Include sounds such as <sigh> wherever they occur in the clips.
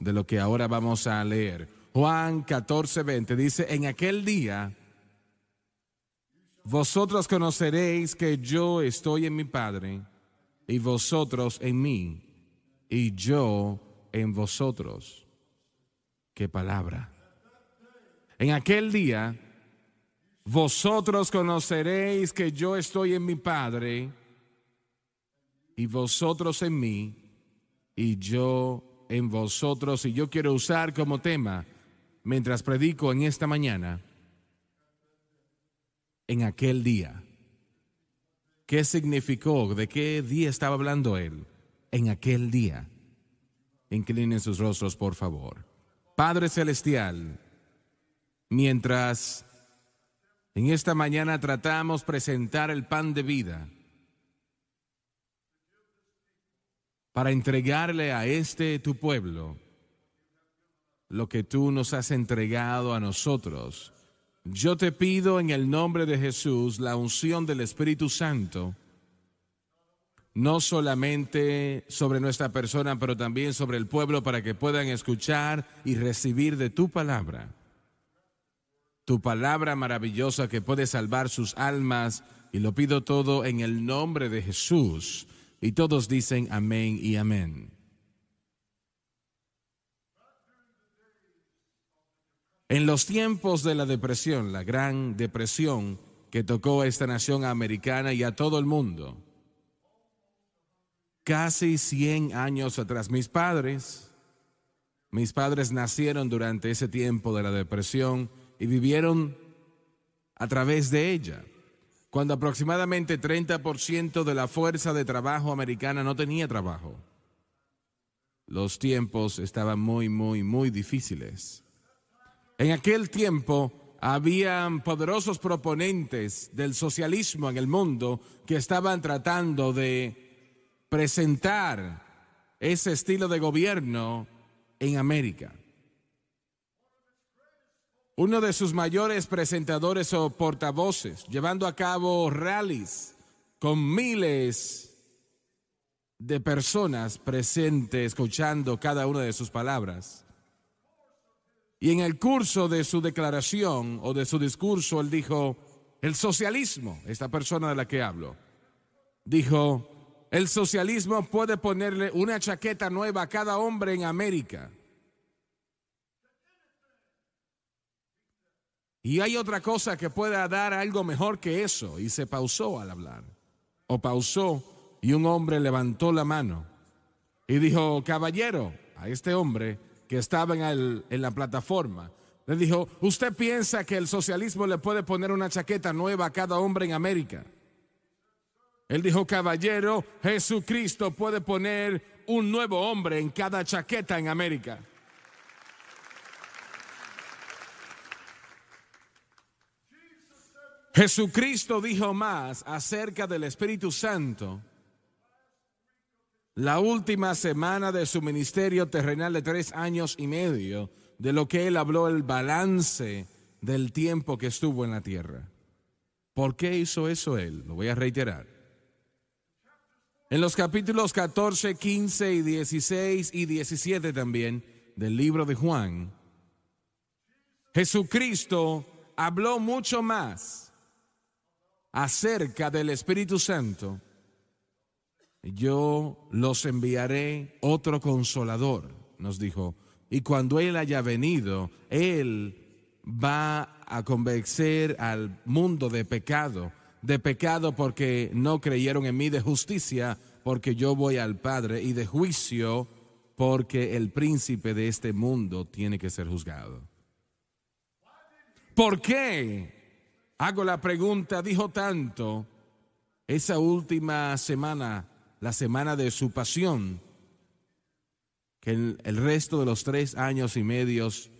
de lo que ahora vamos a leer. Juan 14, 20 dice, en aquel día vosotros conoceréis que yo estoy en mi Padre y vosotros en mí y yo en vosotros. Qué palabra. En aquel día vosotros conoceréis que yo estoy en mi Padre y vosotros en mí y yo en vosotros y yo quiero usar como tema mientras predico en esta mañana, en aquel día. ¿Qué significó? ¿De qué día estaba hablando él? En aquel día. Inclinen sus rostros, por favor. Padre Celestial, mientras en esta mañana tratamos presentar el pan de vida, para entregarle a este tu pueblo lo que tú nos has entregado a nosotros. Yo te pido en el nombre de Jesús la unción del Espíritu Santo, no solamente sobre nuestra persona, pero también sobre el pueblo, para que puedan escuchar y recibir de tu palabra. Tu palabra maravillosa que puede salvar sus almas, y lo pido todo en el nombre de Jesús. Y todos dicen amén y amén. En los tiempos de la depresión, la gran depresión que tocó a esta nación americana y a todo el mundo, casi 100 años atrás, mis padres, mis padres nacieron durante ese tiempo de la depresión y vivieron a través de ella cuando aproximadamente 30% de la fuerza de trabajo americana no tenía trabajo. Los tiempos estaban muy, muy, muy difíciles. En aquel tiempo había poderosos proponentes del socialismo en el mundo que estaban tratando de presentar ese estilo de gobierno en América uno de sus mayores presentadores o portavoces, llevando a cabo rallies con miles de personas presentes escuchando cada una de sus palabras. Y en el curso de su declaración o de su discurso, él dijo, el socialismo, esta persona de la que hablo, dijo, el socialismo puede ponerle una chaqueta nueva a cada hombre en América Y hay otra cosa que pueda dar algo mejor que eso. Y se pausó al hablar. O pausó y un hombre levantó la mano y dijo, caballero, a este hombre que estaba en, la plataforma, le dijo, ¿usted piensa que el socialismo le puede poner una chaqueta nueva a cada hombre en América? Él dijo, caballero, Jesucristo puede poner un nuevo hombre en cada chaqueta en América. Jesucristo dijo más acerca del Espíritu Santo la última semana de su ministerio terrenal de tres años y medio, de lo que él habló el balance del tiempo que estuvo en la tierra. ¿Por qué hizo eso él? Lo voy a reiterar. En los capítulos 14, 15 y 16 y 17 también del libro de Juan, Jesucristo habló mucho más acerca del Espíritu Santo, yo los enviaré otro consolador, nos dijo, y cuando Él haya venido, Él va a convencer al mundo de pecado, de pecado porque no creyeron en mí, de justicia porque yo voy al Padre, y de juicio porque el príncipe de este mundo tiene que ser juzgado. ¿Por qué Hago la pregunta, dijo tanto esa última semana, la semana de su pasión, que el, resto de los tres años y medios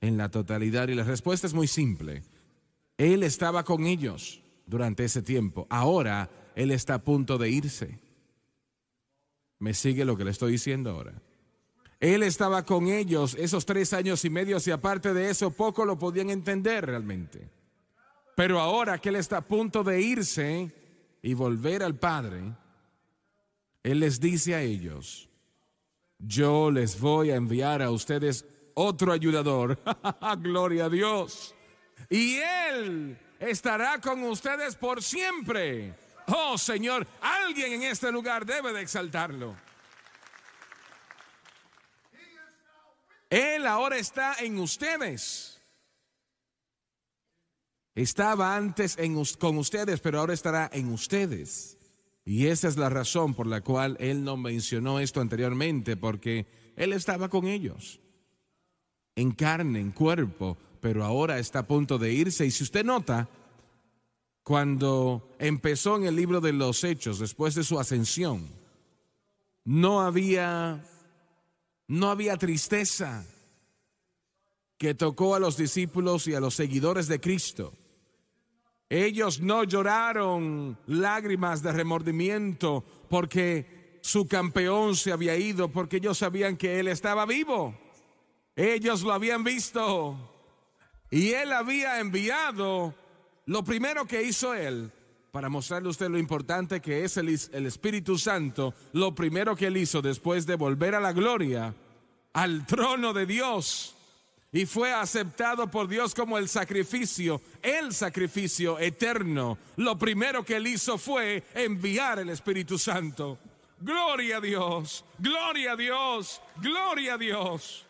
en la totalidad. Y la respuesta es muy simple. Él estaba con ellos durante ese tiempo. Ahora Él está a punto de irse. ¿Me sigue lo que le estoy diciendo ahora? Él estaba con ellos esos tres años y medios. y aparte de eso poco lo podían entender realmente. Pero ahora que Él está a punto de irse y volver al Padre, Él les dice a ellos, yo les voy a enviar a ustedes otro ayudador, <laughs> gloria a Dios, y Él estará con ustedes por siempre. Oh Señor, alguien en este lugar debe de exaltarlo. Él ahora está en ustedes. Estaba antes en, con ustedes, pero ahora estará en ustedes. Y esa es la razón por la cual Él no mencionó esto anteriormente, porque Él estaba con ellos, en carne, en cuerpo, pero ahora está a punto de irse. Y si usted nota, cuando empezó en el libro de los Hechos, después de su ascensión, no había, no había tristeza que tocó a los discípulos y a los seguidores de Cristo ellos no lloraron lágrimas de remordimiento porque su campeón se había ido, porque ellos sabían que él estaba vivo. Ellos lo habían visto. Y él había enviado lo primero que hizo él, para mostrarle a usted lo importante que es el, el Espíritu Santo, lo primero que él hizo después de volver a la gloria, al trono de Dios, y fue aceptado por Dios como el sacrificio, el sacrificio eterno. Lo primero que él hizo fue enviar el Espíritu Santo. Gloria a Dios, gloria a Dios, gloria a Dios.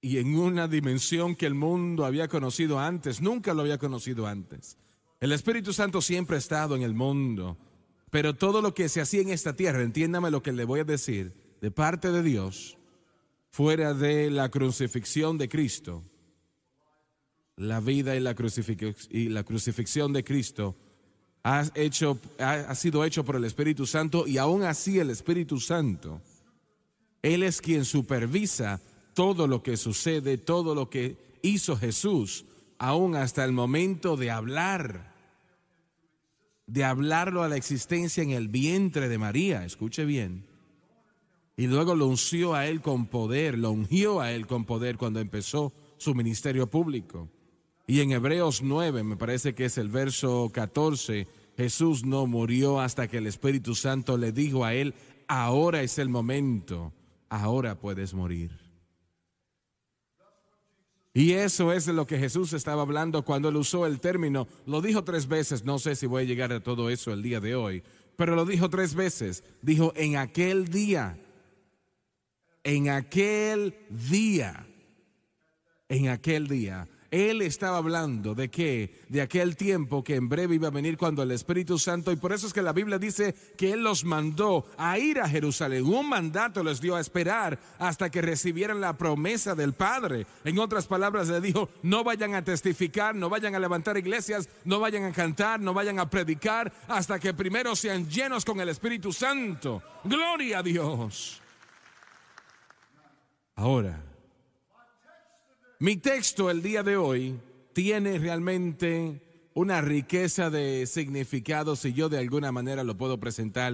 Y en una dimensión que el mundo había conocido antes, nunca lo había conocido antes. El Espíritu Santo siempre ha estado en el mundo, pero todo lo que se hacía en esta tierra, entiéndame lo que le voy a decir, de parte de Dios fuera de la crucifixión de Cristo, la vida y la, y la crucifixión de Cristo ha, hecho, ha sido hecho por el Espíritu Santo y aún así el Espíritu Santo, Él es quien supervisa todo lo que sucede, todo lo que hizo Jesús, aún hasta el momento de hablar, de hablarlo a la existencia en el vientre de María, escuche bien, y luego lo unció a él con poder, lo ungió a él con poder cuando empezó su ministerio público. Y en Hebreos 9, me parece que es el verso 14, Jesús no murió hasta que el Espíritu Santo le dijo a él, ahora es el momento, ahora puedes morir. Y eso es de lo que Jesús estaba hablando cuando él usó el término, lo dijo tres veces, no sé si voy a llegar a todo eso el día de hoy, pero lo dijo tres veces, dijo en aquel día, en aquel día, en aquel día, él estaba hablando de qué, de aquel tiempo que en breve iba a venir cuando el Espíritu Santo, y por eso es que la Biblia dice que Él los mandó a ir a Jerusalén. Un mandato les dio a esperar hasta que recibieran la promesa del Padre. En otras palabras, le dijo, no vayan a testificar, no vayan a levantar iglesias, no vayan a cantar, no vayan a predicar, hasta que primero sean llenos con el Espíritu Santo. Gloria a Dios. Ahora, mi texto el día de hoy tiene realmente una riqueza de significado si yo de alguna manera lo puedo presentar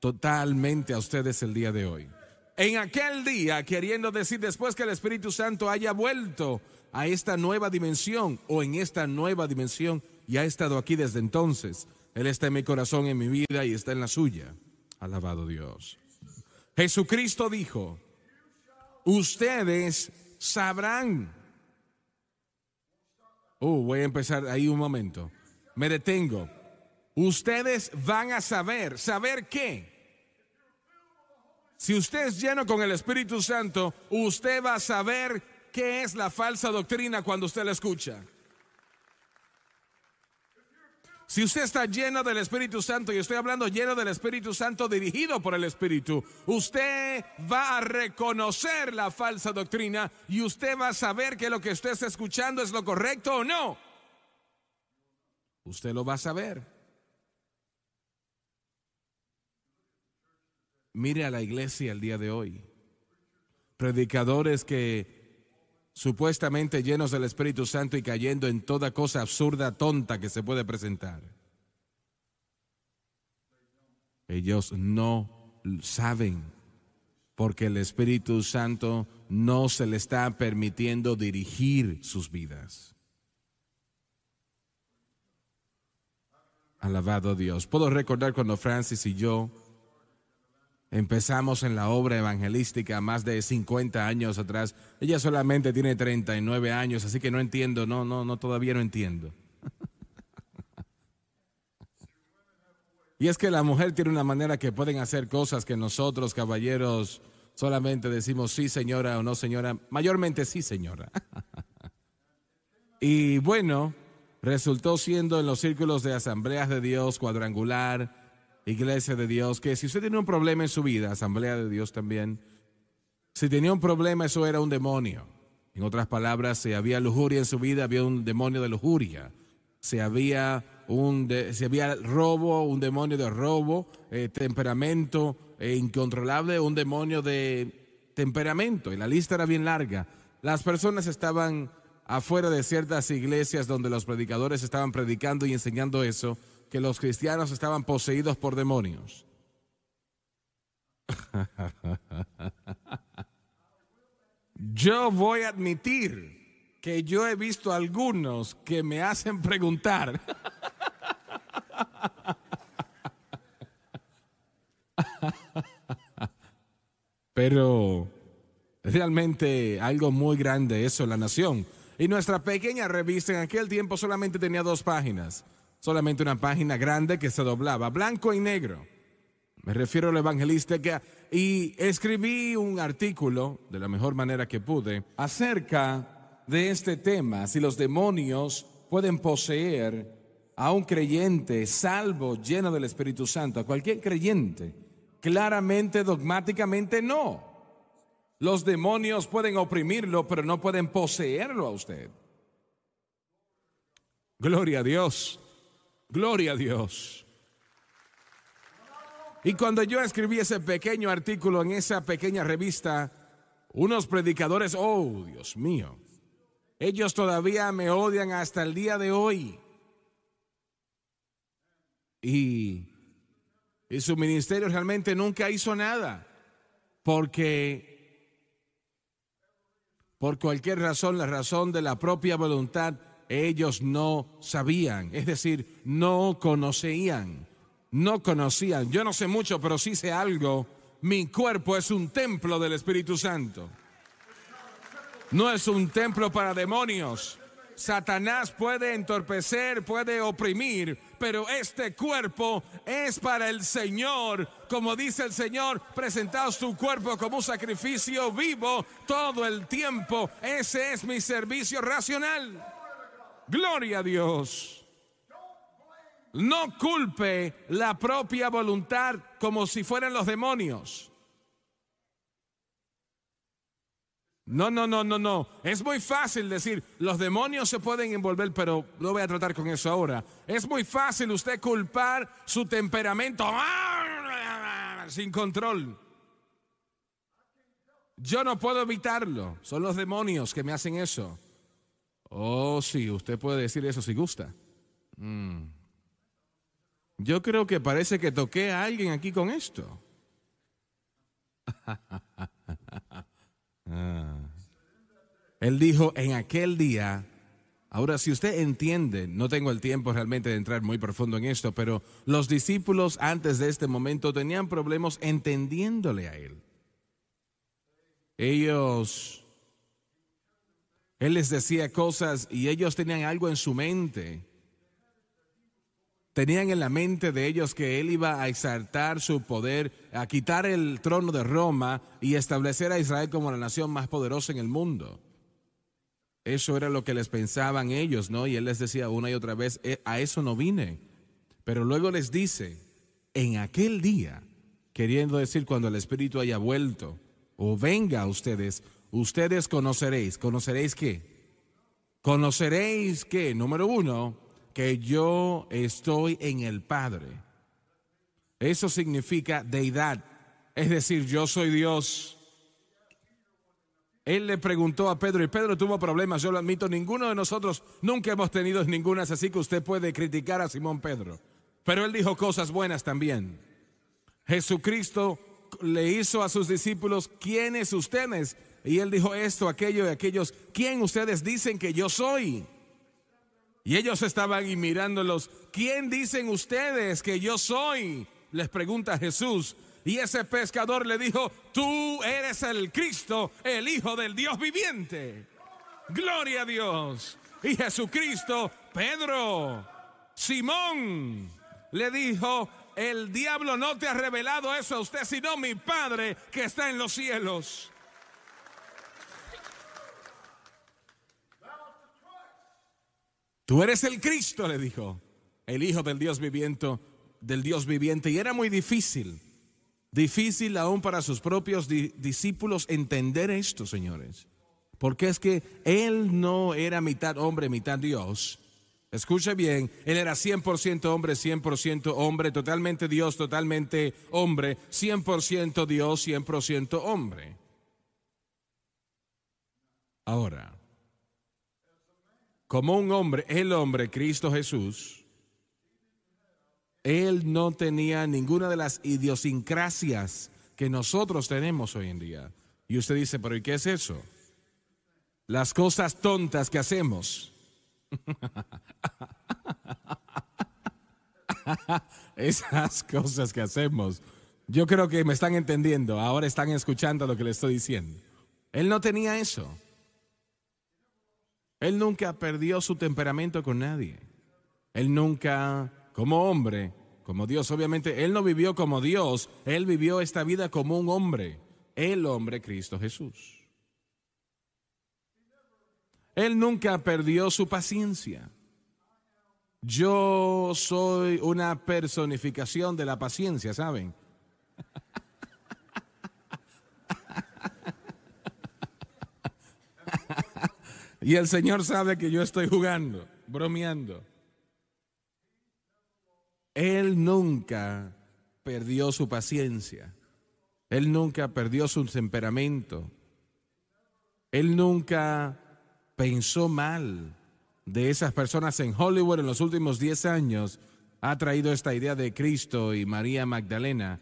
totalmente a ustedes el día de hoy. En aquel día, queriendo decir después que el Espíritu Santo haya vuelto a esta nueva dimensión o en esta nueva dimensión y ha estado aquí desde entonces. Él está en mi corazón, en mi vida y está en la suya. Alabado Dios. Jesucristo dijo, ustedes sabrán. oh voy a empezar ahí un momento. Me detengo. Ustedes van a saber. ¿Saber qué? Si usted es lleno con el Espíritu Santo, usted va a saber qué es la falsa doctrina cuando usted la escucha. Si usted está lleno del Espíritu Santo, y estoy hablando lleno del Espíritu Santo dirigido por el Espíritu, usted va a reconocer la falsa doctrina y usted va a saber que lo que usted está escuchando es lo correcto o no. Usted lo va a saber. Mire a la iglesia el día de hoy. Predicadores que supuestamente llenos del Espíritu Santo y cayendo en toda cosa absurda, tonta que se puede presentar. Ellos no saben porque el Espíritu Santo no se le está permitiendo dirigir sus vidas. Alabado Dios. Puedo recordar cuando Francis y yo Empezamos en la obra evangelística más de 50 años atrás. Ella solamente tiene 39 años, así que no entiendo, no, no, no, todavía no entiendo. y es que la mujer tiene una manera que pueden hacer cosas que nosotros, caballeros, solamente decimos sí, señora o no, señora. Mayormente sí, señora. y bueno, resultó siendo en los círculos de asambleas de Dios cuadrangular, Iglesia de Dios, que si usted tenía un problema en su vida, Asamblea de Dios también, si tenía un problema, eso era un demonio. En otras palabras, si había lujuria en su vida, había un demonio de lujuria. Si había, un se había robo, un demonio de robo, eh, temperamento eh, incontrolable, un demonio de temperamento. Y la lista era bien larga. Las personas estaban afuera de ciertas iglesias donde los predicadores estaban predicando y enseñando eso que los cristianos estaban poseídos por demonios. <laughs> Yo voy a admitir que yo he visto algunos que me hacen preguntar. <laughs> Pero realmente algo muy grande eso la nación. Y nuestra pequeña revista en aquel tiempo solamente tenía dos páginas solamente una página grande que se doblaba, blanco y negro. Me refiero al evangelista que... Y escribí un artículo, de la mejor manera que pude, acerca de este tema, si los demonios pueden poseer a un creyente salvo, lleno del Espíritu Santo, a cualquier creyente. Claramente, dogmáticamente, no. Los demonios pueden oprimirlo, pero no pueden poseerlo a usted. Gloria a Dios. Gloria a Dios. Y cuando yo escribí ese pequeño artículo en esa pequeña revista, unos predicadores, oh Dios mío, ellos todavía me odian hasta el día de hoy. Y, su ministerio realmente nunca hizo nada, porque por cualquier razón, la razón de la propia voluntad ellos no sabían, es decir, no conocían, no conocían. Yo no sé mucho, pero sí sé algo. Mi cuerpo es un templo del Espíritu Santo. No es un templo para demonios. Satanás puede entorpecer, puede oprimir, pero este cuerpo es para el Señor. Como dice el Señor, presentaos tu cuerpo como un sacrificio vivo todo el tiempo. Ese es mi servicio racional. Gloria a Dios. No culpe la propia voluntad como si fueran los demonios. No, no, no, no, no. Es muy fácil decir, los demonios se pueden envolver, pero no voy a tratar con eso ahora. Es muy fácil usted culpar su temperamento sin control. Yo no puedo evitarlo. Son los demonios que me hacen eso. Oh, sí, usted puede decir eso si gusta. Mm. Yo creo que parece que toqué a alguien aquí con esto. <laughs> Ah. Él dijo, en aquel día, ahora si usted entiende, no tengo el tiempo realmente de entrar muy profundo en esto, pero los discípulos antes de este momento tenían problemas entendiéndole a él. Ellos él les decía cosas y ellos tenían algo en su mente. Tenían en la mente de ellos que Él iba a exaltar su poder, a quitar el trono de Roma y establecer a Israel como la nación más poderosa en el mundo. Eso era lo que les pensaban ellos, ¿no? Y Él les decía una y otra vez, eh, a eso no vine. Pero luego les dice, en aquel día, queriendo decir cuando el Espíritu haya vuelto, o venga a ustedes, ustedes conoceréis. ¿Conoceréis qué? Conoceréis que, número uno, que yo estoy en el Padre. Eso significa deidad, es decir, yo soy Dios. Él le preguntó a Pedro y Pedro tuvo problemas, yo lo admito, ninguno de nosotros nunca hemos tenido ninguna, así que usted puede criticar a Simón Pedro. Pero él dijo cosas buenas también. Jesucristo le hizo a sus discípulos, ¿quiénes ustedes y él dijo esto, aquello y aquellos, ¿quién ustedes dicen que yo soy? Y ellos estaban y mirándolos, ¿quién dicen ustedes que yo soy? Les pregunta Jesús. Y ese pescador le dijo, tú eres el Cristo, el Hijo del Dios viviente. Gloria a Dios. Y Jesucristo, Pedro, Simón, le dijo, el diablo no te ha revelado eso a usted, sino mi Padre que está en los cielos. Tú eres el Cristo, le dijo, el Hijo del Dios viviente, del Dios viviente. Y era muy difícil, difícil aún para sus propios discípulos entender esto, señores. Porque es que él no era mitad hombre, mitad Dios. Escuche bien, él era 100% hombre, 100% hombre, totalmente Dios, totalmente hombre, 100% Dios, 100% hombre. Ahora, como un hombre, el hombre, Cristo Jesús, él no tenía ninguna de las idiosincrasias que nosotros tenemos hoy en día. Y usted dice, pero ¿y qué es eso? Las cosas tontas que hacemos. <laughs> Esas cosas que hacemos. Yo creo que me están entendiendo, ahora están escuchando lo que le estoy diciendo. Él no tenía eso. Él nunca perdió su temperamento con nadie. Él nunca, como hombre, como Dios, obviamente, Él no vivió como Dios, Él vivió esta vida como un hombre, el hombre Cristo Jesús. Él nunca perdió su paciencia. Yo soy una personificación de la paciencia, ¿saben? Y el Señor sabe que yo estoy jugando, bromeando. Él nunca perdió su paciencia. Él nunca perdió su temperamento. Él nunca pensó mal de esas personas en Hollywood en los últimos 10 años. Ha traído esta idea de Cristo y María Magdalena.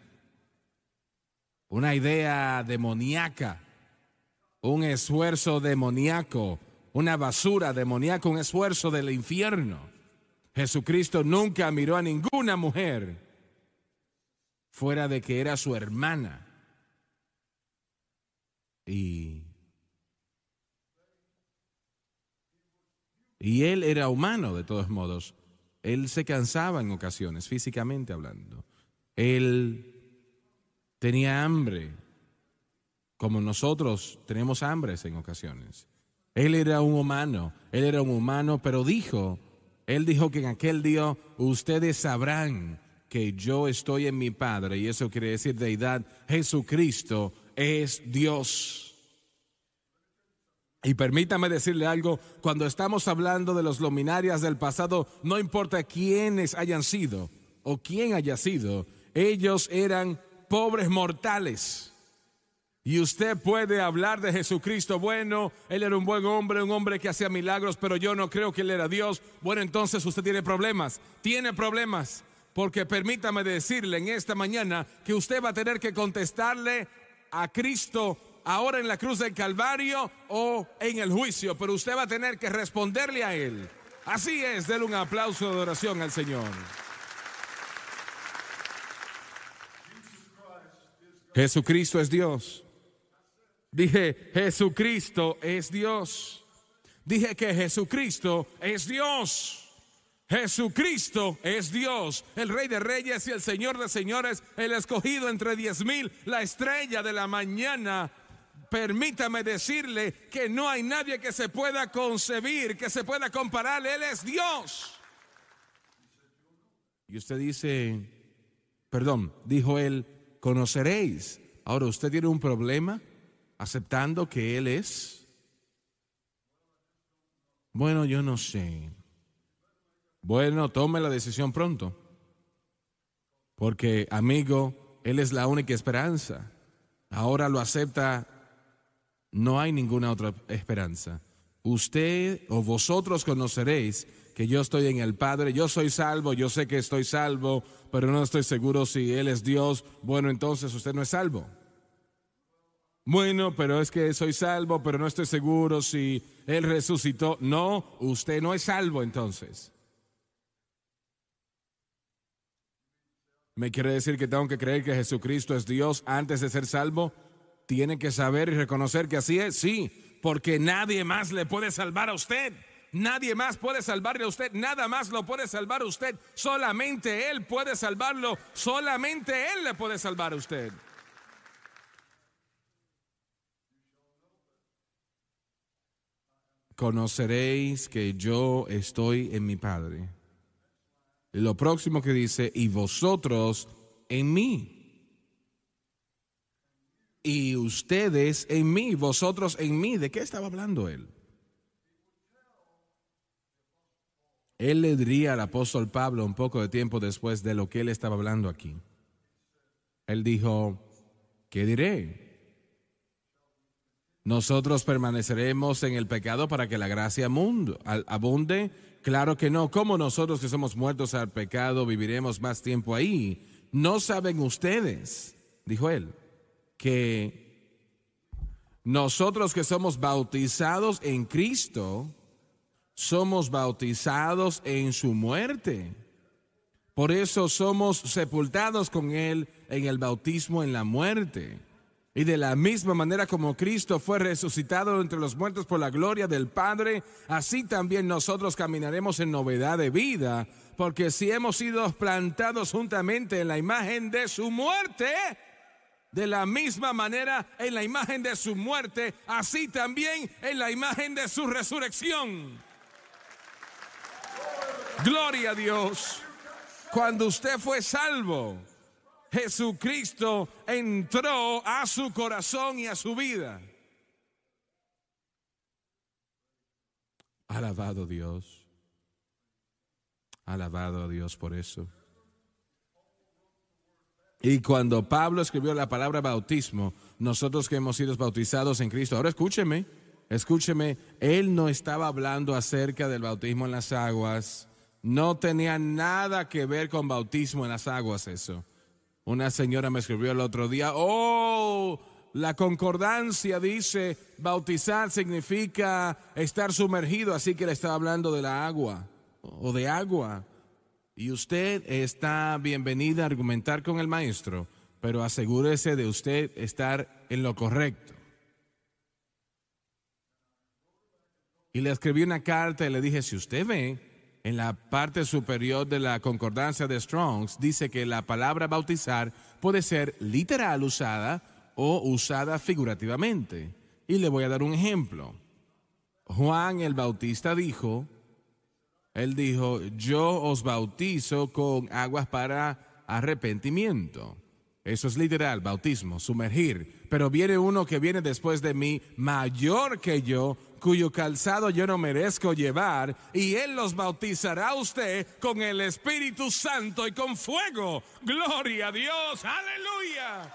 Una idea demoníaca. Un esfuerzo demoníaco una basura demoníaca, un esfuerzo del infierno. Jesucristo nunca miró a ninguna mujer fuera de que era su hermana. Y, y él era humano de todos modos. Él se cansaba en ocasiones, físicamente hablando. Él tenía hambre, como nosotros tenemos hambre en ocasiones. Él era un humano, él era un humano, pero dijo, él dijo que en aquel día ustedes sabrán que yo estoy en mi Padre, y eso quiere decir deidad, Jesucristo es Dios. Y permítame decirle algo, cuando estamos hablando de los luminarias del pasado, no importa quiénes hayan sido o quién haya sido, ellos eran pobres mortales. Y usted puede hablar de Jesucristo, bueno, él era un buen hombre, un hombre que hacía milagros, pero yo no creo que él era Dios. Bueno, entonces usted tiene problemas, tiene problemas, porque permítame decirle en esta mañana que usted va a tener que contestarle a Cristo ahora en la cruz del Calvario o en el juicio, pero usted va a tener que responderle a él. Así es, denle un aplauso de adoración al Señor. Jesucristo es Dios. Dije, Jesucristo es Dios. Dije que Jesucristo es Dios. Jesucristo es Dios, el Rey de Reyes y el Señor de Señores, el escogido entre diez mil, la estrella de la mañana. Permítame decirle que no hay nadie que se pueda concebir, que se pueda comparar. Él es Dios. Y usted dice, perdón, dijo él, conoceréis. Ahora usted tiene un problema aceptando que Él es? Bueno, yo no sé. Bueno, tome la decisión pronto. Porque, amigo, Él es la única esperanza. Ahora lo acepta, no hay ninguna otra esperanza. Usted o vosotros conoceréis que yo estoy en el Padre, yo soy salvo, yo sé que estoy salvo, pero no estoy seguro si Él es Dios. Bueno, entonces usted no es salvo. Bueno, pero es que soy salvo, pero no estoy seguro si Él resucitó. No, usted no es salvo entonces. ¿Me quiere decir que tengo que creer que Jesucristo es Dios antes de ser salvo? Tiene que saber y reconocer que así es, sí, porque nadie más le puede salvar a usted. Nadie más puede salvarle a usted, nada más lo puede salvar a usted. Solamente Él puede salvarlo, solamente Él le puede salvar a usted. conoceréis que yo estoy en mi Padre. lo próximo que dice, y vosotros en mí. Y ustedes en mí, vosotros en mí. ¿De qué estaba hablando él? Él le diría al apóstol Pablo un poco de tiempo después de lo que él estaba hablando aquí. Él dijo, ¿qué diré? Nosotros permaneceremos en el pecado para que la gracia abunde. Claro que no. Como nosotros que somos muertos al pecado viviremos más tiempo ahí? No saben ustedes, dijo él, que nosotros que somos bautizados en Cristo, somos bautizados en su muerte. Por eso somos sepultados con Él en el bautismo en la muerte y de la misma manera como Cristo fue resucitado entre los muertos por la gloria del Padre, así también nosotros caminaremos en novedad de vida, porque si hemos sido plantados juntamente en la imagen de su muerte, de la misma manera en la imagen de su muerte, así también en la imagen de su resurrección. Gloria a Dios. Cuando usted fue salvo, Jesucristo entró a su corazón y a su vida. Alabado Dios. Alabado a Dios por eso. Y cuando Pablo escribió la palabra bautismo, nosotros que hemos sido bautizados en Cristo, ahora escúcheme, escúcheme, él no estaba hablando acerca del bautismo en las aguas, no tenía nada que ver con bautismo en las aguas eso. Una señora me escribió el otro día, oh, la concordancia dice bautizar significa estar sumergido, así que le estaba hablando de la agua o de agua. Y usted está bienvenida a argumentar con el maestro, pero asegúrese de usted estar en lo correcto. Y le escribí una carta y le dije, si usted ve en la parte superior de la concordancia de Strongs, dice que la palabra bautizar puede ser literal usada o usada figurativamente. Y le voy a dar un ejemplo. Juan el Bautista dijo, él dijo, yo os bautizo con aguas para arrepentimiento. Eso es literal, bautismo, sumergir. Pero viene uno que viene después de mí, mayor que yo, cuyo calzado yo no merezco llevar, y Él los bautizará a usted con el Espíritu Santo y con fuego. Gloria a Dios, aleluya.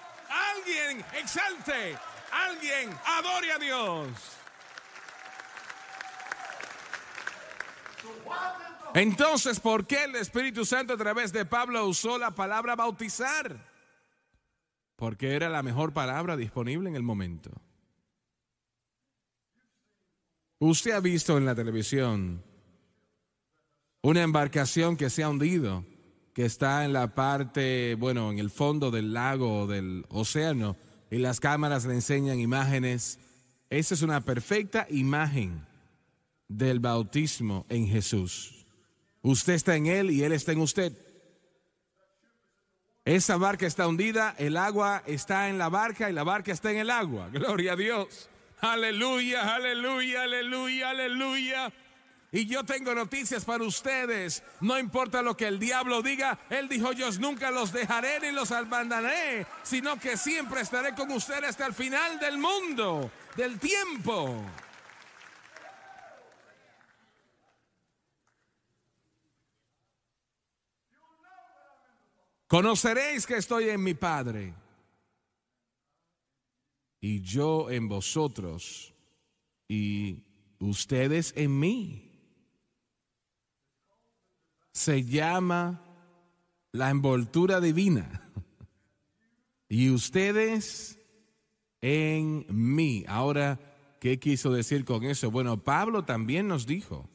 Alguien exalte, alguien adore a Dios. Entonces, ¿por qué el Espíritu Santo a través de Pablo usó la palabra bautizar? Porque era la mejor palabra disponible en el momento. Usted ha visto en la televisión una embarcación que se ha hundido, que está en la parte, bueno, en el fondo del lago o del océano, y las cámaras le enseñan imágenes. Esa es una perfecta imagen del bautismo en Jesús. Usted está en Él y Él está en usted. Esa barca está hundida, el agua está en la barca y la barca está en el agua. <laughs> Gloria a Dios. Aleluya, aleluya, aleluya, aleluya. Y yo tengo noticias para ustedes. No importa lo que el diablo diga, él dijo, yo nunca los dejaré ni los abandonaré, sino que siempre estaré con ustedes hasta el final del mundo, del tiempo. Conoceréis que estoy en mi Padre y yo en vosotros y ustedes en mí. Se llama la envoltura divina. <laughs> Y ustedes en mí. Ahora, ¿qué quiso decir con eso? Bueno, Pablo también nos dijo.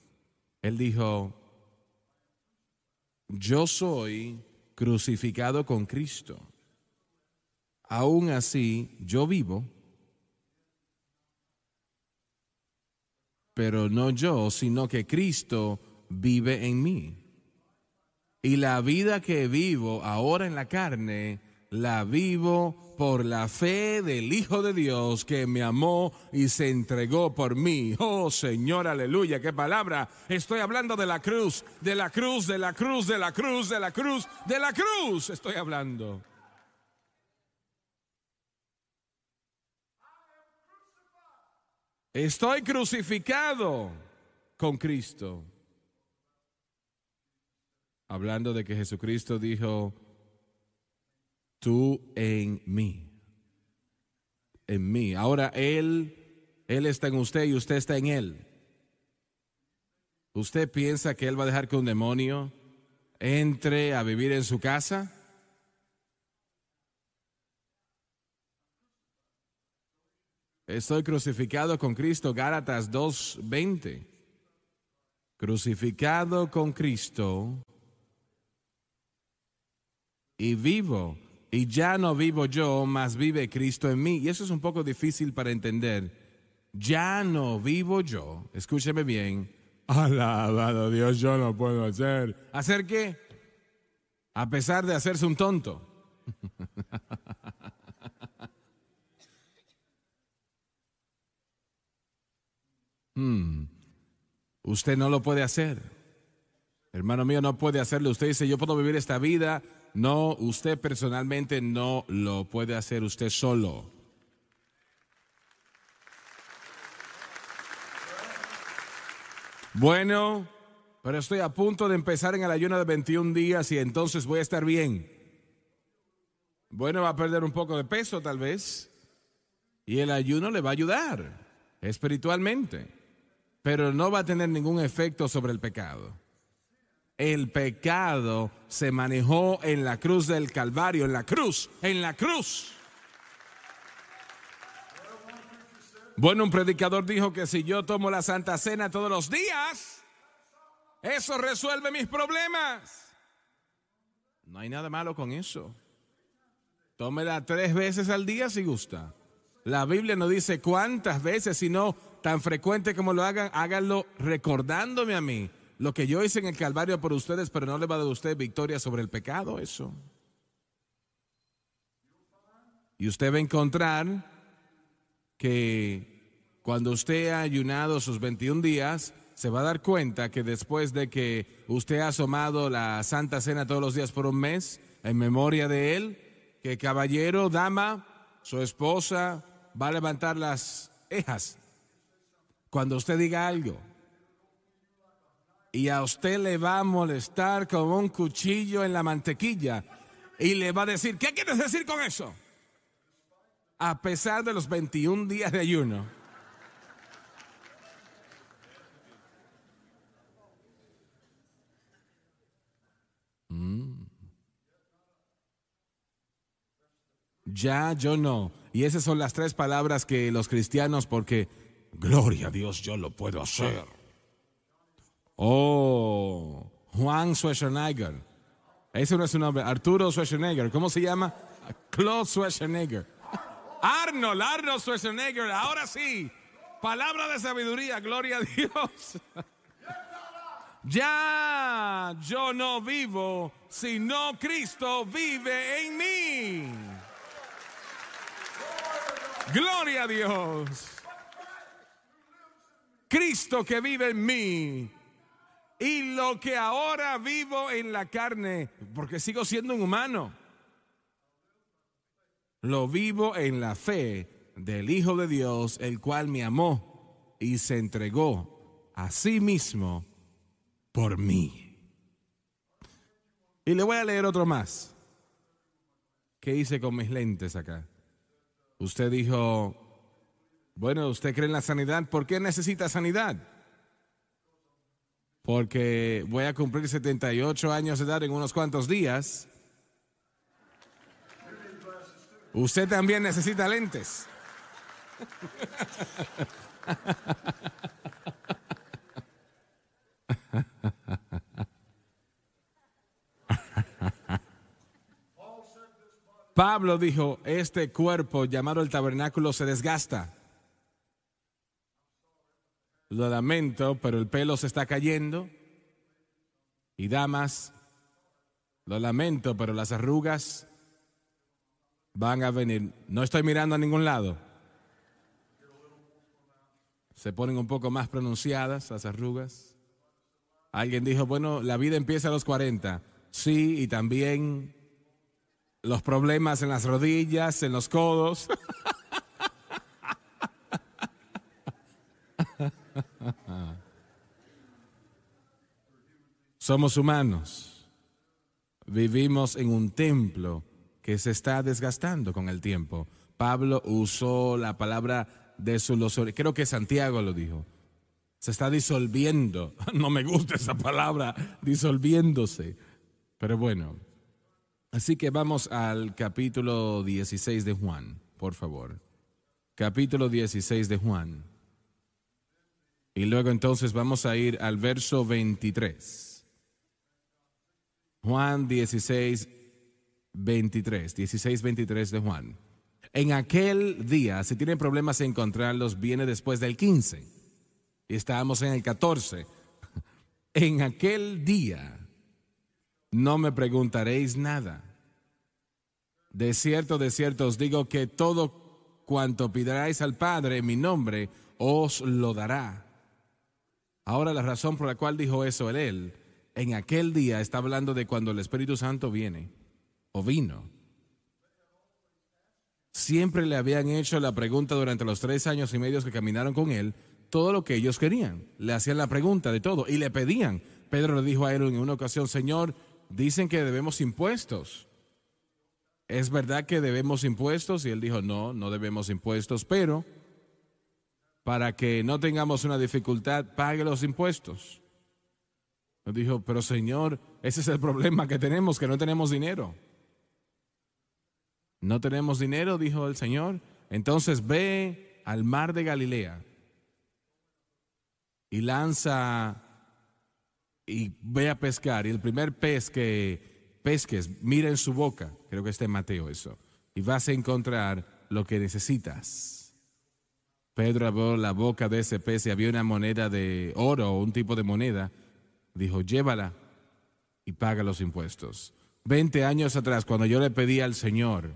Él dijo, yo soy crucificado con Cristo. Aún así, yo vivo pero no yo, sino que Cristo vive en mí. Y la vida que vivo ahora en la carne, la vivo por la fe del Hijo de Dios que me amó y se entregó por mí. Oh Señor, aleluya, qué palabra. Estoy hablando de la cruz, de la cruz, de la cruz, de la cruz, de la cruz, de la cruz. Estoy hablando. Estoy crucificado con Cristo. Hablando de que Jesucristo dijo, tú en mí, en mí. Ahora Él, Él está en usted y usted está en Él. ¿Usted piensa que Él va a dejar que un demonio entre a vivir en su casa? Estoy crucificado con Cristo, Gálatas 2:20. Crucificado con Cristo y vivo. Y ya no vivo yo, mas vive Cristo en mí. Y eso es un poco difícil para entender. Ya no vivo yo. Escúcheme bien. Alabado Dios, yo no puedo hacer. ¿Hacer qué? A pesar de hacerse un tonto. <laughs> Hmm. Usted no lo puede hacer. Hermano mío, no puede hacerlo. Usted dice, yo puedo vivir esta vida. No, usted personalmente no lo puede hacer usted solo. Bueno, pero estoy a punto de empezar en el ayuno de 21 días y entonces voy a estar bien. Bueno, va a perder un poco de peso tal vez y el ayuno le va a ayudar espiritualmente pero no va a tener ningún efecto sobre el pecado. El pecado se manejó en la cruz del Calvario, en la cruz, en la cruz. Bueno, un predicador dijo que si yo tomo la Santa Cena todos los días, eso resuelve mis problemas. No hay nada malo con eso. Tómela tres veces al día si gusta. La Biblia no dice cuántas veces, sino tan frecuente como lo hagan, háganlo recordándome a mí lo que yo hice en el Calvario por ustedes, pero no le va a dar a usted victoria sobre el pecado, eso. Y usted va a encontrar que cuando usted ha ayunado sus 21 días, se va a dar cuenta que después de que usted ha asomado la Santa Cena todos los días por un mes, en memoria de él, que caballero, dama, su esposa va a levantar las ejas cuando usted diga algo y a usted le va a molestar como un cuchillo en la mantequilla y le va a decir, ¿qué quieres decir con eso? A pesar de los 21 días de ayuno. Mm. Ya, yo no. Y esas son las tres palabras que los cristianos, porque gloria a Dios, yo lo puedo hacer. Oh, Juan Schwarzenegger. Ese no es su nombre. Arturo Schwarzenegger. ¿Cómo se llama? Claude Schwarzenegger. Arnold, Arnold Schwarzenegger. Ahora sí. Palabra de sabiduría, gloria a Dios. Ya yo no vivo, sino Cristo vive en mí. Gloria a Dios. Cristo que vive en mí. Y lo que ahora vivo en la carne, porque sigo siendo un humano, lo vivo en la fe del Hijo de Dios, el cual me amó y se entregó a sí mismo por mí. Y le voy a leer otro más. ¿Qué hice con mis lentes acá? Usted dijo, bueno, usted cree en la sanidad. ¿Por qué necesita sanidad? Porque voy a cumplir 78 años de edad en unos cuantos días. Usted también necesita lentes. Pablo dijo, este cuerpo llamado el tabernáculo se desgasta lo lamento, pero el pelo se está cayendo. Y damas, lo lamento, pero las arrugas van a venir. No estoy mirando a ningún lado. Se ponen un poco más pronunciadas las arrugas. Alguien dijo, bueno, la vida empieza a los 40. Sí, y también los problemas en las rodillas, en los codos. <laughs> Somos humanos. Vivimos en un templo que se está desgastando con el tiempo. Pablo usó la palabra de su Creo que Santiago lo dijo. Se está disolviendo. <laughs> No me gusta esa palabra, disolviéndose. Pero bueno. Así que vamos al capítulo 16 de Juan, por favor. Capítulo 16 de Juan. Y luego entonces vamos a ir al verso 23. Juan 16, 23, 16, 23 de Juan. En aquel día, si tienen problemas en encontrarlos, viene después del 15. Y estábamos en el 14. <laughs> En aquel día no me preguntaréis nada. De cierto, de cierto os digo que todo cuanto pidráis al Padre en mi nombre os lo dará. Ahora la razón por la cual dijo eso en él en aquel día está hablando de cuando el Espíritu Santo viene o vino. Siempre le habían hecho la pregunta durante los tres años y medio que caminaron con él, todo lo que ellos querían. Le hacían la pregunta de todo y le pedían. Pedro le dijo a él en una ocasión, Señor, dicen que debemos impuestos. ¿Es verdad que debemos impuestos? Y él dijo, no, no debemos impuestos, pero para que no tengamos una dificultad, pague los impuestos dijo, pero Señor, ese es el problema que tenemos, que no tenemos dinero. No tenemos dinero, dijo el Señor. Entonces ve al mar de Galilea y lanza y ve a pescar. Y el primer pez que pesques, mira en su boca, creo que está en Mateo eso, y vas a encontrar lo que necesitas. Pedro abrió la boca de ese pez y había una moneda de oro, un tipo de moneda dijo, llévala y paga los impuestos. Veinte años atrás, cuando yo le pedí al Señor,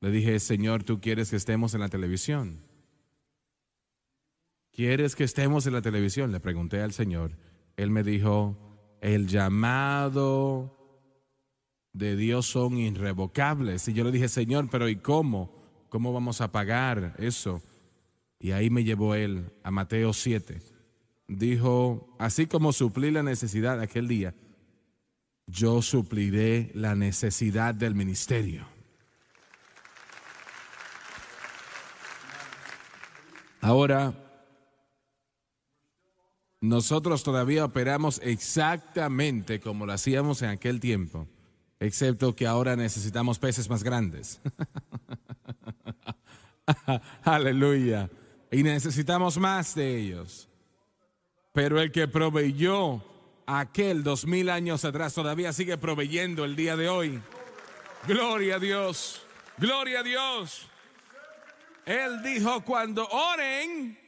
le dije, Señor, tú quieres que estemos en la televisión. ¿Quieres que estemos en la televisión? Le pregunté al Señor. Él me dijo, el llamado de Dios son irrevocables. Y yo le dije, Señor, pero ¿y cómo? ¿Cómo vamos a pagar eso? Y ahí me llevó él a Mateo 7 dijo, así como suplí la necesidad aquel día, yo supliré la necesidad del ministerio. Ahora, nosotros todavía operamos exactamente como lo hacíamos en aquel tiempo, excepto que ahora necesitamos peces más grandes. <laughs> Aleluya. Y necesitamos más de ellos pero el que proveyó aquel dos mil años atrás todavía sigue proveyendo el día de hoy. Gloria a Dios, gloria a Dios. Él dijo, cuando oren,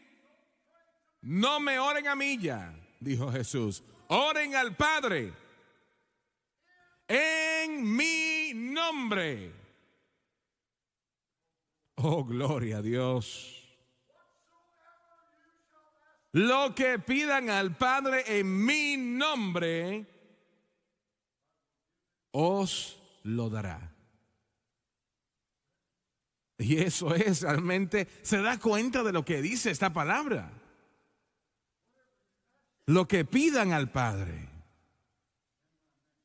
no me oren a mí ya, dijo Jesús, oren al Padre en mi nombre. Oh, gloria a Dios. Lo que pidan al Padre en mi nombre, os lo dará. Y eso es realmente, se da cuenta de lo que dice esta palabra. Lo que pidan al Padre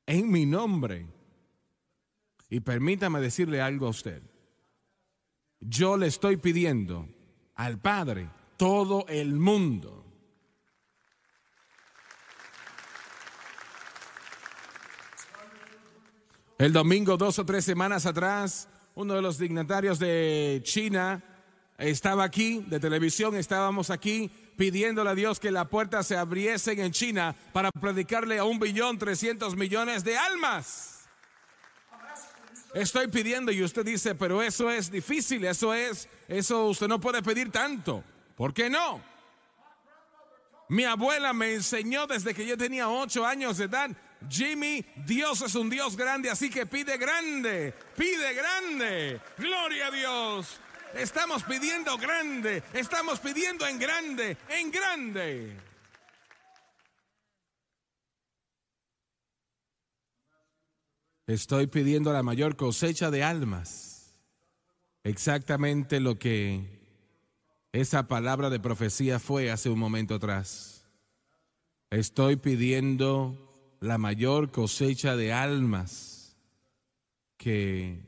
en mi nombre. Y permítame decirle algo a usted. Yo le estoy pidiendo al Padre todo el mundo. El domingo, dos o tres semanas atrás, uno de los dignatarios de China estaba aquí, de televisión, estábamos aquí pidiéndole a Dios que la puerta se abriese en China para predicarle a un billón trescientos millones de almas. Estoy pidiendo y usted dice, pero eso es difícil, eso es, eso usted no puede pedir tanto. ¿Por qué no? Mi abuela me enseñó desde que yo tenía ocho años de edad, Jimmy, Dios es un Dios grande, así que pide grande, pide grande, gloria a Dios. Estamos pidiendo grande, estamos pidiendo en grande, en grande. Estoy pidiendo la mayor cosecha de almas, exactamente lo que esa palabra de profecía fue hace un momento atrás. Estoy pidiendo la mayor cosecha de almas que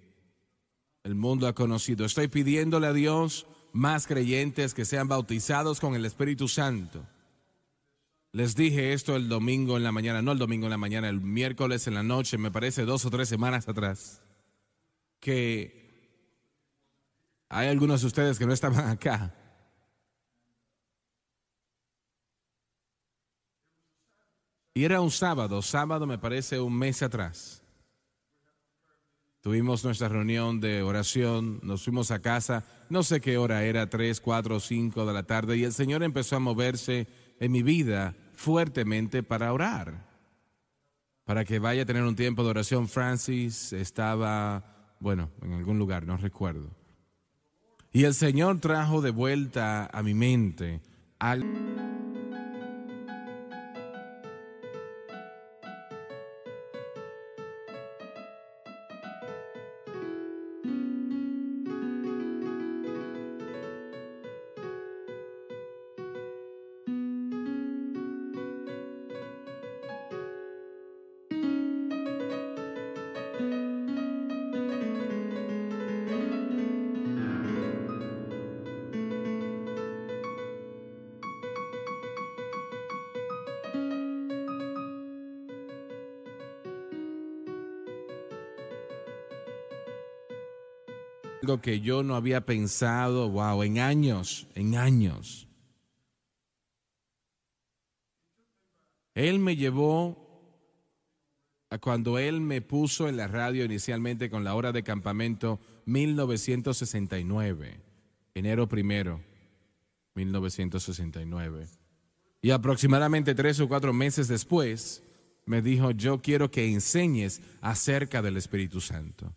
el mundo ha conocido. Estoy pidiéndole a Dios más creyentes que sean bautizados con el Espíritu Santo. Les dije esto el domingo en la mañana, no el domingo en la mañana, el miércoles en la noche, me parece dos o tres semanas atrás, que hay algunos de ustedes que no estaban <laughs> acá, Y era un sábado, sábado me parece un mes atrás. Tuvimos nuestra reunión de oración, nos fuimos a casa, no sé qué hora era, 3, 4, 5 de la tarde, y el Señor empezó a moverse en mi vida fuertemente para orar, para que vaya a tener un tiempo de oración. Francis estaba, bueno, en algún lugar, no recuerdo. Y el Señor trajo de vuelta a mi mente algo. que yo no había pensado, wow, en años, en años. Él me llevó a cuando él me puso en la radio inicialmente con la hora de campamento 1969, enero primero, 1969. Y aproximadamente tres o cuatro meses después, me dijo, yo quiero que enseñes acerca del Espíritu Santo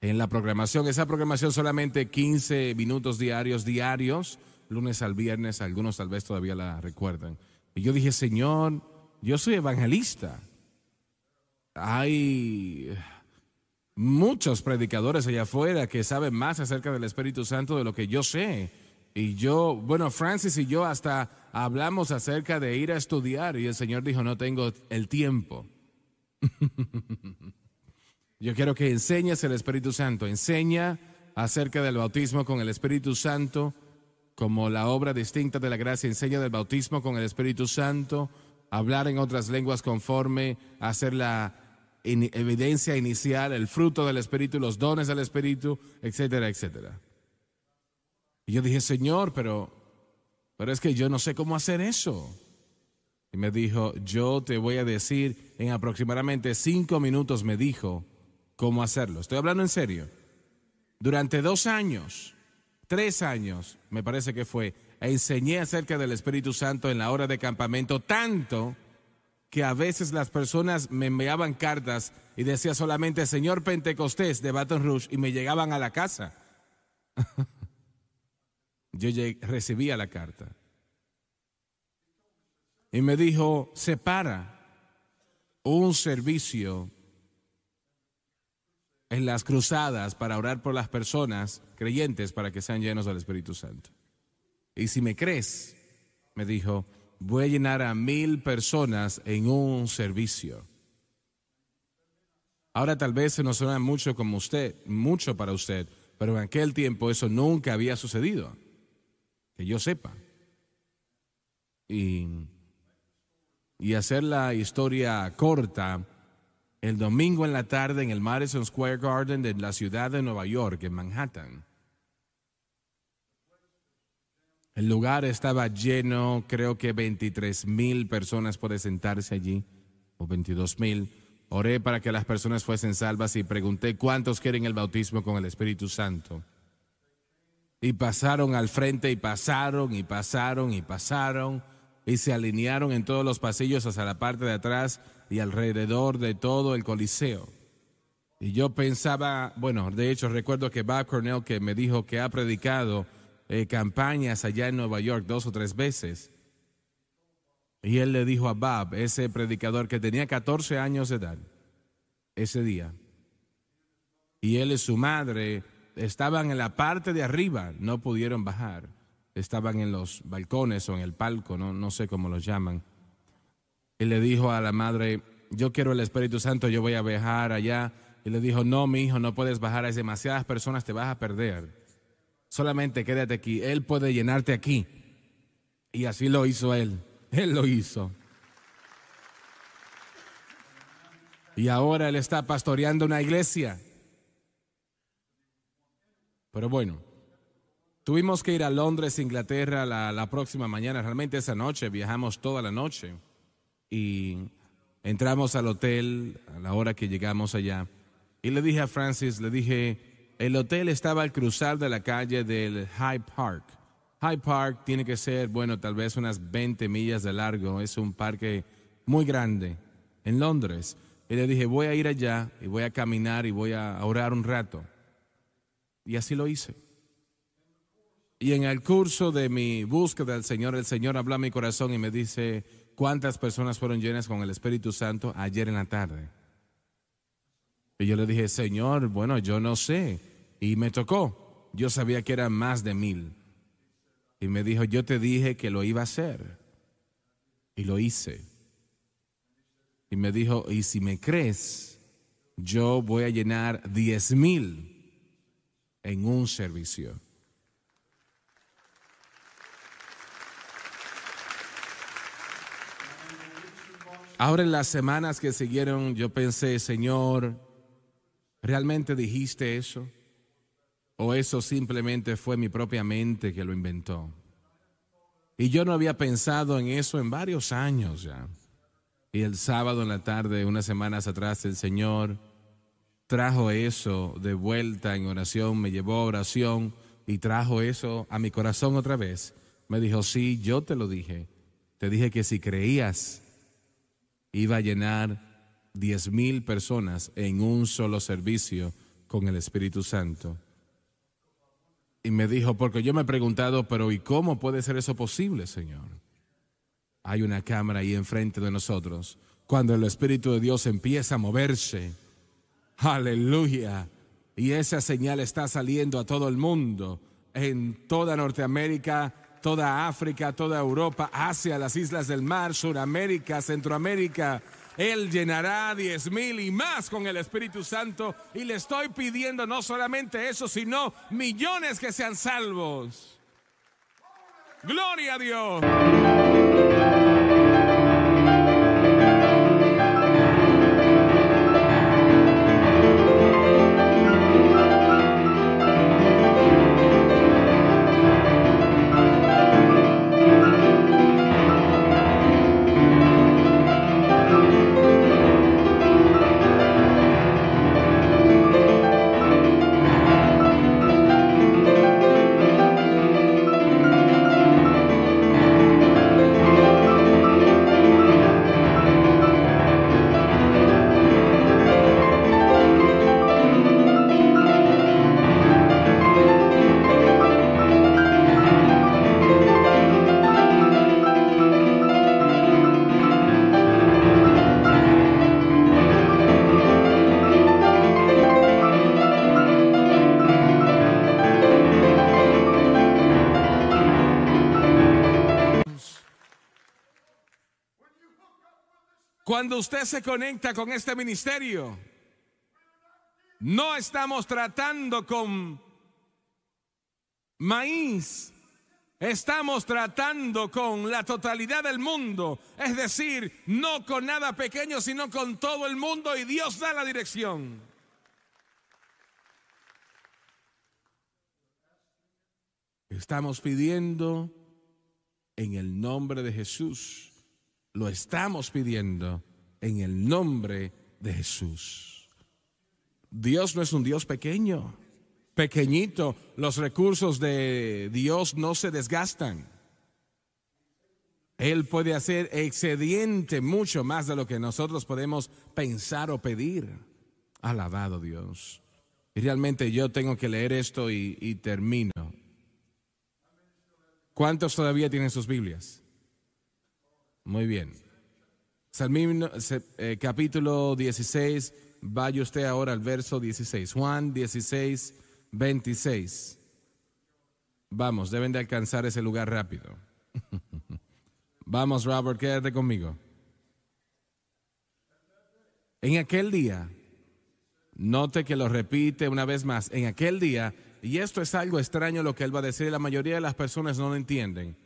en la programación. Esa programación solamente 15 minutos diarios, diarios, lunes al viernes, algunos tal vez todavía la recuerdan. Y yo dije, Señor, yo soy evangelista. Hay eh, muchos predicadores allá afuera que saben más acerca del Espíritu Santo de lo que yo sé. Y yo, bueno, Francis y yo hasta hablamos acerca de ir a estudiar y el Señor dijo, no tengo el tiempo. <laughs> Yo quiero que enseñes el Espíritu Santo, enseña acerca del bautismo con el Espíritu Santo como la obra distinta de la gracia, enseña del bautismo con el Espíritu Santo, hablar en otras lenguas conforme, hacer la evidencia inicial, el fruto del Espíritu, los dones del Espíritu, etcétera, etcétera. Y yo dije, Señor, pero, pero es que yo no sé cómo hacer eso. Y me dijo, yo te voy a decir en aproximadamente cinco minutos, me dijo, cómo hacerlo. Estoy hablando en serio. Durante dos años, tres años, me parece que fue, enseñé acerca del Espíritu Santo en la hora de campamento, tanto que a veces las personas me enviaban cartas y decía solamente Señor Pentecostés de Baton Rouge y me llegaban a la casa. <laughs> Yo recibía la carta. Y me dijo, separa un servicio en las cruzadas para orar por las personas creyentes para que sean llenos del Espíritu Santo. Y si me crees, me dijo, voy a llenar a mil personas en un servicio. Ahora tal vez se nos suena mucho como usted, mucho para usted, pero en aquel tiempo eso nunca había sucedido, que yo sepa. Y, y hacer la historia corta, el domingo en la tarde en el Madison Square Garden de la ciudad de Nueva York, en Manhattan. El lugar estaba lleno, creo que 23 mil personas pueden sentarse allí, o 22 mil. Oré para que las personas fuesen salvas y pregunté cuántos quieren el bautismo con el Espíritu Santo. Y pasaron al frente y pasaron y pasaron y pasaron y se alinearon en todos los pasillos hasta la parte de atrás y alrededor de todo el Coliseo. Y yo pensaba, bueno, de hecho recuerdo que Bob Cornell que me dijo que ha predicado eh, campañas allá en Nueva York dos o tres veces. Y él le dijo a Bob, ese predicador que tenía 14 años de edad, ese día, y él y su madre estaban en la parte de arriba, no pudieron bajar, estaban en los balcones o en el palco, no, no sé cómo los llaman y le dijo a la madre, yo quiero el Espíritu Santo, yo voy a viajar allá. Y le dijo, no, mi hijo, no puedes bajar, hay demasiadas personas, te vas a perder. Solamente quédate aquí, Él puede llenarte aquí. Y así lo hizo Él, <laughs> Él lo hizo. Y ahora Él está pastoreando una iglesia. Pero bueno, tuvimos que ir a Londres, Inglaterra, la, la próxima mañana, realmente esa noche, viajamos toda la noche y entramos al hotel a la hora que llegamos allá. Y le dije a Francis, le dije, el hotel estaba al cruzar de la calle del High Park. High Park tiene que ser, bueno, tal vez unas 20 millas de largo. Es un parque muy grande en Londres. Y le dije, voy a ir allá y voy a caminar y voy a orar un rato. Y así lo hice. Y en el curso de mi búsqueda del Señor, el Señor habla a mi corazón y me dice, ¿Cuántas personas fueron llenas con el Espíritu Santo ayer en la tarde? Y yo le dije, Señor, bueno, yo no sé. Y me tocó. Yo sabía que eran más de mil. Y me dijo, yo te dije que lo iba a hacer. Y lo hice. Y me dijo, y si me crees, yo voy a llenar diez mil en un servicio. Ahora en las semanas que siguieron yo pensé, Señor, ¿realmente dijiste eso? ¿O eso simplemente fue mi propia mente que lo inventó? Y yo no había pensado en eso en varios años ya. Y el sábado en la tarde, unas semanas atrás, el Señor trajo eso de vuelta en oración, me llevó a oración y trajo eso a mi corazón otra vez. Me dijo, sí, yo te lo dije. Te dije que si creías, iba a llenar 10.000 personas en un solo servicio con el Espíritu Santo. Y me dijo, porque yo me he preguntado, pero ¿y cómo puede ser eso posible, Señor? Hay una cámara ahí enfrente de nosotros. Cuando el Espíritu de Dios empieza a moverse, aleluya, y esa señal está saliendo a todo el mundo, en toda Norteamérica, toda África, toda Europa, Asia, las islas del mar, Suramérica, Centroamérica. Él llenará diez mil y más con el Espíritu Santo. Y le estoy pidiendo no solamente eso, sino millones que sean salvos. Gloria a Dios. Cuando usted se conecta con este ministerio, no estamos tratando con maíz, estamos tratando con la totalidad del mundo, es decir, no con nada pequeño, sino con todo el mundo y Dios da la dirección. Estamos pidiendo en el nombre de Jesús, lo estamos pidiendo en el nombre de Jesús. Dios no es un Dios pequeño, pequeñito. Los recursos de Dios no se desgastan. Él puede hacer excediente mucho más de lo que nosotros podemos pensar o pedir. Alabado Dios. Y realmente yo tengo que leer esto y, y termino. ¿Cuántos todavía tienen sus Biblias? Muy bien. Eh, capítulo 16, vaya usted ahora al verso 16. Juan 16, 26. Vamos, deben de alcanzar ese lugar rápido. <laughs> Vamos, Robert, quédate conmigo. En aquel día, note que lo repite una vez más, en aquel día, y esto es algo extraño lo que él va a decir, la mayoría de las personas no lo entienden.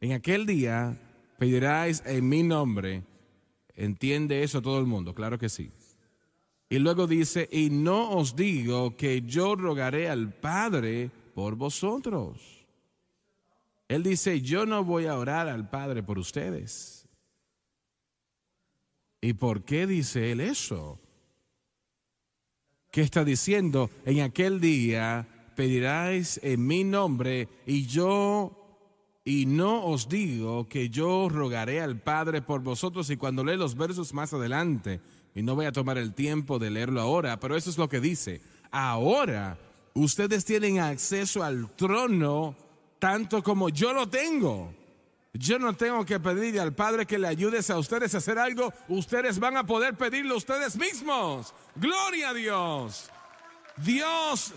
En aquel día pediráis en mi nombre Entiende eso todo el mundo, claro que sí. Y luego dice, y no os digo que yo rogaré al Padre por vosotros. Él dice, yo no voy a orar al Padre por ustedes. ¿Y por qué dice él eso? ¿Qué está diciendo? En aquel día pediráis en mi nombre y yo y no os digo que yo rogaré al Padre por vosotros y cuando lee los versos más adelante, y no voy a tomar el tiempo de leerlo ahora, pero eso es lo que dice. Ahora ustedes tienen acceso al trono tanto como yo lo tengo. Yo no tengo que pedirle al Padre que le ayudes a ustedes a hacer algo. Ustedes van a poder pedirlo ustedes mismos. Gloria a Dios. Dios,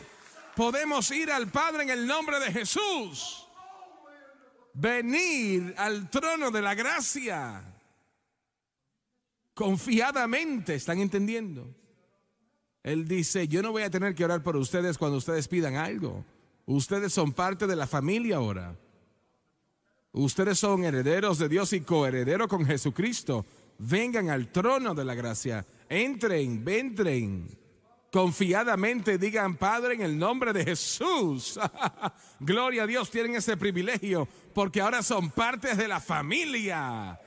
podemos ir al Padre en el nombre de Jesús venir al trono de la gracia. Confiadamente, ¿están entendiendo? Él dice, yo no voy a tener que orar por ustedes cuando ustedes pidan algo. Ustedes son parte de la familia ahora. Ustedes son herederos de Dios y coherederos con Jesucristo. Vengan al trono de la gracia. Entren, entren confiadamente digan, Padre, en el nombre de Jesús. <laughs> Gloria a Dios, tienen ese privilegio porque ahora son partes de la familia.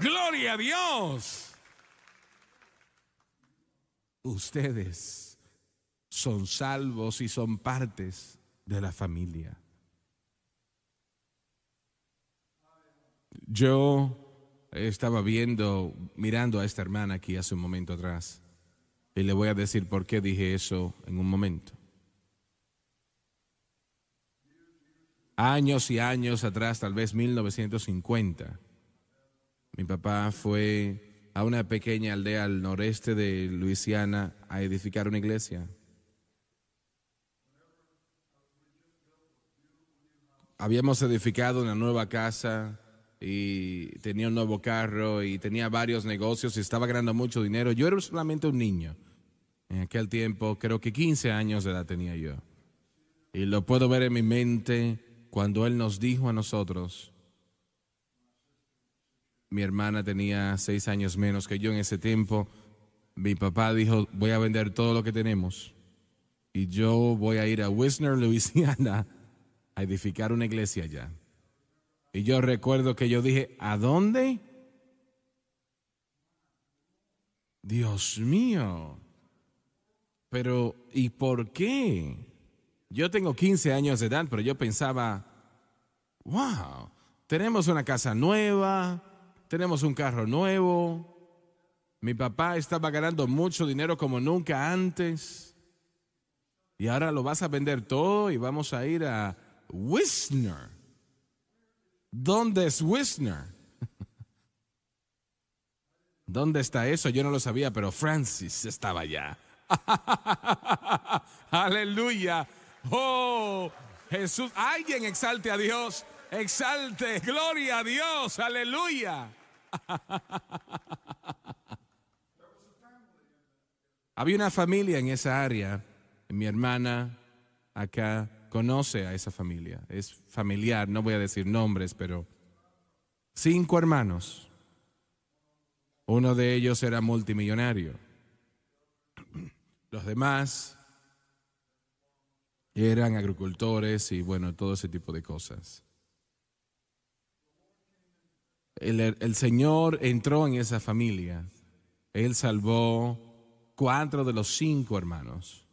Gloria a Dios. Ustedes son salvos y son partes de la familia. Yo estaba viendo, mirando a esta hermana aquí hace un momento atrás. Y le voy a decir por qué dije eso en un momento. Años y años atrás, tal vez 1950, mi papá fue a una pequeña aldea al noreste de Luisiana a edificar una iglesia. Habíamos edificado una nueva casa y tenía un nuevo carro y tenía varios negocios y estaba ganando mucho dinero. Yo era solamente un niño en aquel tiempo, creo que 15 años de edad tenía yo. Y lo puedo ver en mi mente cuando Él nos dijo a nosotros, mi hermana tenía seis años menos que yo en ese tiempo, mi papá dijo, voy a vender todo lo que tenemos y yo voy a ir a Wisner, Luisiana, a edificar una iglesia allá. Y yo recuerdo que yo dije, ¿a dónde? Dios mío. Pero, ¿y por qué? Yo tengo 15 años de edad, pero yo pensaba, wow, tenemos una casa nueva, tenemos un carro nuevo, mi papá estaba ganando mucho dinero como nunca antes, y ahora lo vas a vender todo y vamos a ir a Wisner. ¿Dónde es Wisner? <laughs> ¿Dónde está eso? Yo no lo sabía, pero Francis estaba allá. <laughs> Aleluya. Oh, Jesús. Alguien exalte a Dios. Exalte. Gloria a Dios. Aleluya. <laughs> Había una familia en esa área. Mi hermana acá conoce a esa familia. Es familiar. No voy a decir nombres, pero cinco hermanos. Uno de ellos era multimillonario. Los demás eran agricultores y bueno, todo ese tipo de cosas. El, Señor entró en esa familia. Él salvó cuatro de los cinco hermanos.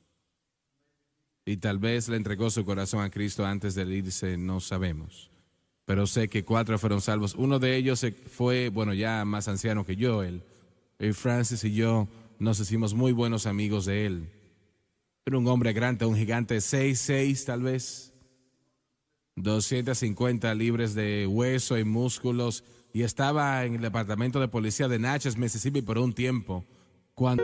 Y tal vez le entregó su corazón a Cristo antes de irse, no sabemos. Pero sé que cuatro fueron salvos. Uno de ellos fue, bueno, ya más anciano que yo, él. Eh, Francis y yo nos hicimos muy buenos amigos de él. Era un hombre grande, un gigante 6'6 tal vez, 250 libres de hueso y músculos, y estaba en el departamento de policía de Natchez, Mississippi por un tiempo. Cuando...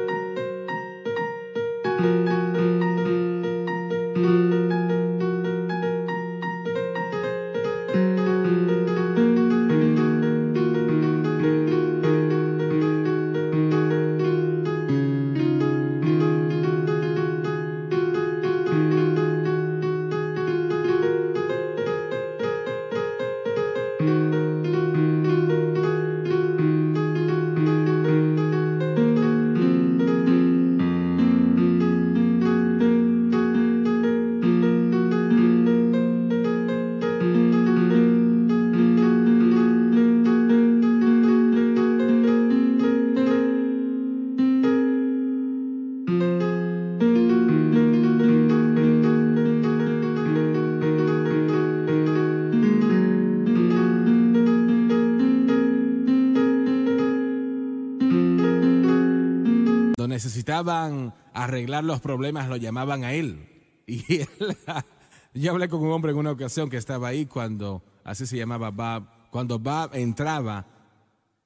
a arreglar los problemas lo llamaban a él. Y <laughs> yo hablé con un hombre en una ocasión que estaba ahí cuando, así se llamaba Bob, cuando Bob entraba.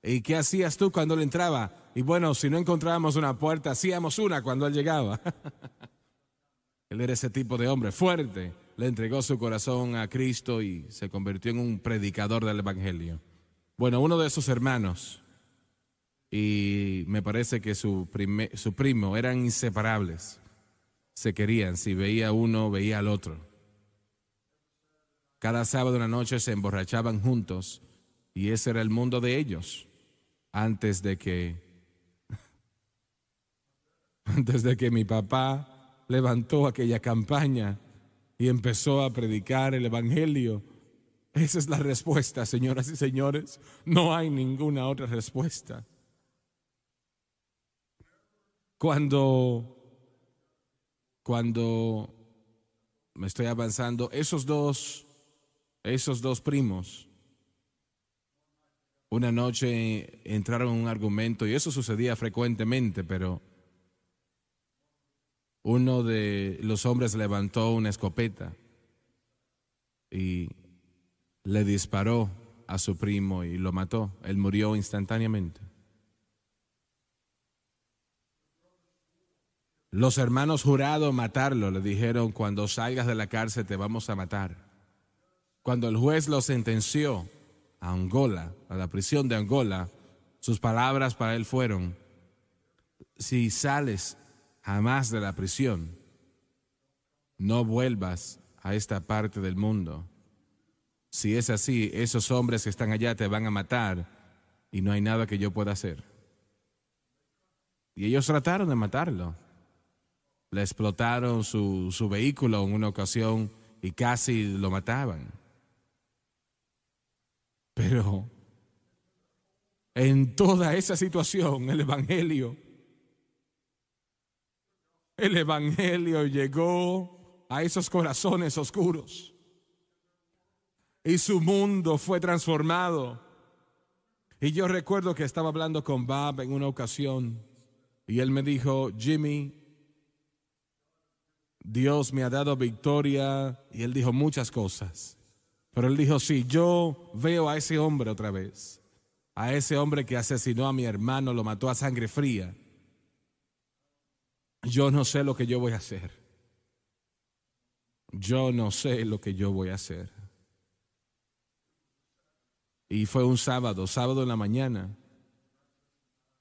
¿Y qué hacías tú cuando él entraba? Y bueno, si no encontrábamos una puerta, hacíamos una cuando él llegaba. <laughs> él era ese tipo de hombre fuerte. Le entregó su corazón a Cristo y se convirtió en un predicador del Evangelio. Bueno, uno de esos hermanos y me parece que su, primo eran inseparables. Se querían, si veía uno, veía al otro. Cada sábado en la noche se emborrachaban juntos y ese era el mundo de ellos antes de que <laughs> antes de que mi papá levantó aquella campaña y empezó a predicar el evangelio. Esa es la respuesta, señoras y señores. No hay ninguna otra respuesta. Cuando, cuando me estoy avanzando, esos dos, esos dos primos, una noche entraron en un argumento y eso sucedía frecuentemente, pero uno de los hombres levantó una escopeta y le disparó a su primo y lo mató. Él murió instantáneamente. Los hermanos jurado matarlo le dijeron, cuando salgas de la cárcel te vamos a matar. Cuando el juez lo sentenció a Angola, a la prisión de Angola, sus palabras para él fueron, si sales jamás de la prisión, no vuelvas a esta parte del mundo. Si es así, esos hombres que están allá te van a matar y no hay nada que yo pueda hacer. Y ellos trataron de matarlo. Le explotaron su, su vehículo en una ocasión y casi lo mataban. Pero en toda esa situación el Evangelio, el Evangelio llegó a esos corazones oscuros y su mundo fue transformado. Y yo recuerdo que estaba hablando con Bob en una ocasión y él me dijo, Jimmy, Dios me ha dado victoria y él dijo muchas cosas. Pero él dijo, si sí, yo veo a ese hombre otra vez, a ese hombre que asesinó a mi hermano, lo mató a sangre fría, yo no sé lo que yo voy a hacer. Yo no sé lo que yo voy a hacer. Y fue un sábado, sábado en la mañana.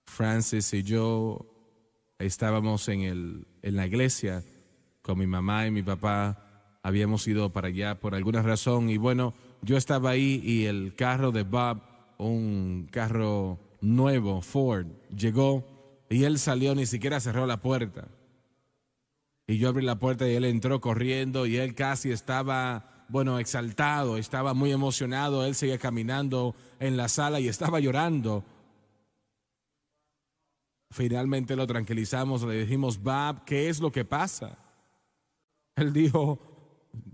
Francis y yo estábamos en, en la iglesia con mi mamá y mi papá habíamos ido para allá por alguna razón y bueno, yo estaba ahí y el carro de Bob, un carro nuevo, Ford, llegó y él salió, ni siquiera cerró la puerta. Y yo abrí la puerta y él entró corriendo y él casi estaba, bueno, exaltado, estaba muy emocionado, él seguía caminando en la sala y estaba llorando. Finalmente lo tranquilizamos, le dijimos, Bob, ¿qué es lo que pasa? Él dijo,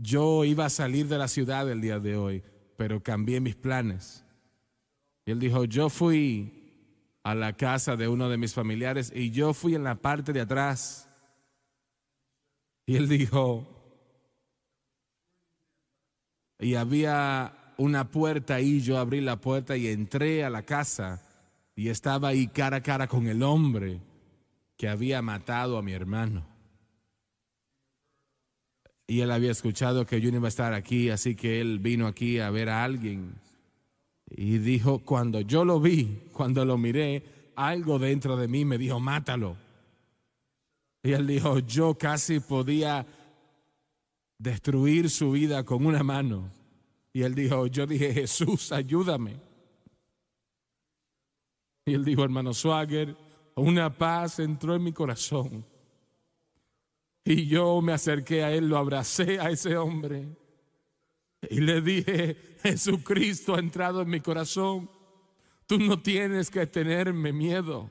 yo iba a salir de la ciudad el día de hoy, pero cambié mis planes. él dijo, yo fui a la casa de uno de mis familiares y yo fui en la parte de atrás. Y él dijo, y había una puerta y yo abrí la puerta y entré a la casa y estaba ahí cara a cara con el hombre que había matado a mi hermano y él había escuchado que Junior iba a estar aquí, así que él vino aquí a ver a alguien. Y dijo, cuando yo lo vi, cuando lo miré, algo dentro de mí me dijo, mátalo. Y él dijo, yo casi podía destruir su vida con una mano. Y él dijo, yo dije, Jesús, ayúdame. Y él dijo, hermano Swagger, una paz entró en mi corazón y yo me acerqué a él, lo abracé a ese hombre y le dije, Jesucristo ha entrado en mi corazón, tú no tienes que tenerme miedo,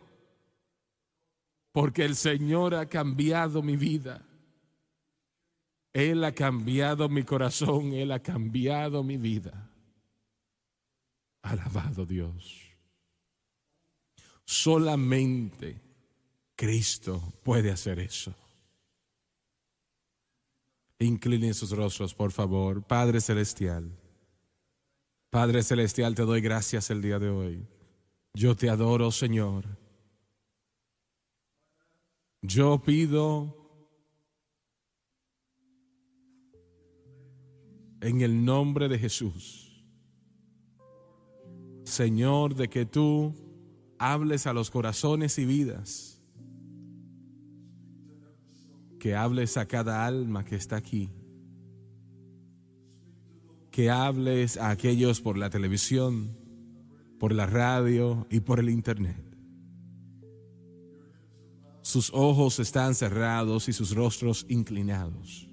porque el Señor ha cambiado mi vida. Él ha cambiado mi corazón, Él ha cambiado mi vida. Alabado Dios. Solamente Cristo puede hacer eso. E inclinen sus rostros, por favor. Padre Celestial, Padre Celestial, te doy gracias el día de hoy. Yo te adoro, Señor. Yo pido en el nombre de Jesús, Señor, de que tú hables a los corazones y vidas que hables a cada alma que está aquí, que hables a aquellos por la televisión, por la radio y por el internet. Sus ojos están cerrados y sus rostros inclinados.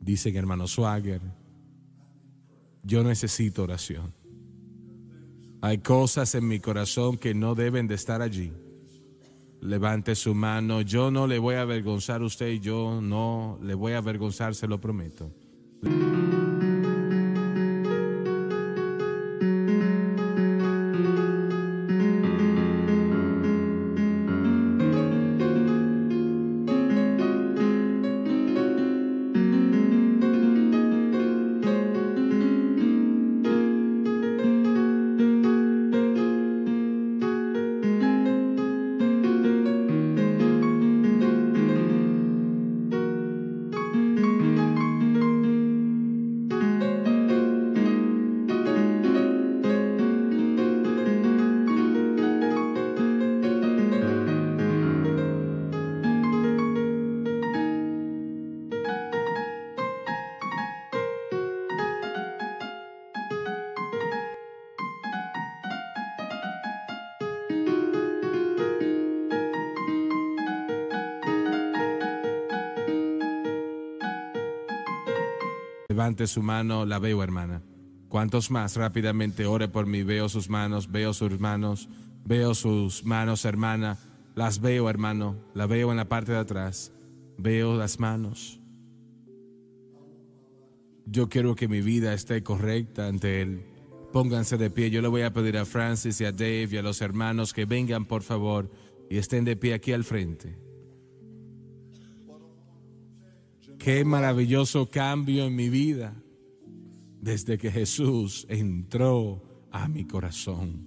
Dicen hermano Swagger, yo necesito oración. Hay cosas en mi corazón que no deben de estar allí levante su mano. Yo no le voy a avergonzar a usted, yo no le voy a avergonzar, se lo prometo. su mano, la veo, hermana. ¿Cuántos más rápidamente ore por mí? Veo sus manos, veo sus manos, veo sus manos, hermana. Las veo, hermano. La veo en la parte de atrás. Veo las manos. Yo quiero que mi vida esté correcta ante Él. Pónganse de pie. Yo le voy a pedir a Francis y a Dave y a los hermanos que vengan, por favor, y estén de pie aquí al frente. Qué maravilloso cambio en mi vida desde que Jesús entró a mi corazón.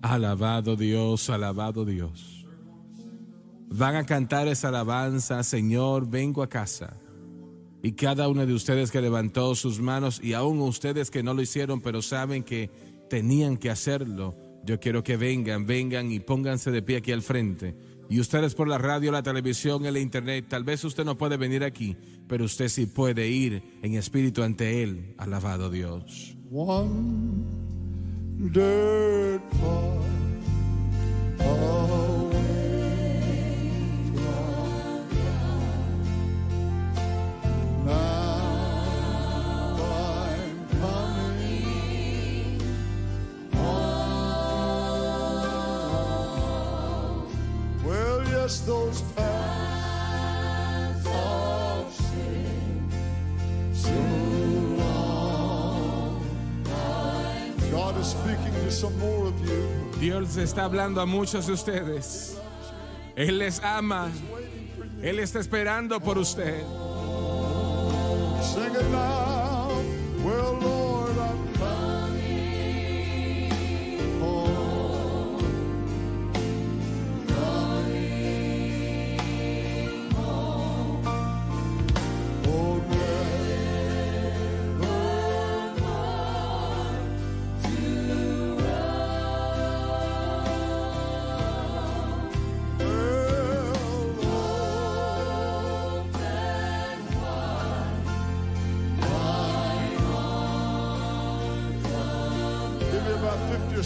Alabado Dios, alabado Dios. Van a cantar esa alabanza, Señor, vengo a casa. Y cada uno de ustedes que levantó sus manos y aún ustedes que no lo hicieron, pero saben que tenían que hacerlo, yo quiero que vengan, vengan y pónganse de pie aquí al frente. Y ustedes por la radio, la televisión, el internet. Tal vez usted no puede venir aquí, pero usted sí puede ir en espíritu ante Él. Alabado Dios. Dios está hablando a muchos de ustedes. Él les ama. Él está esperando por usted.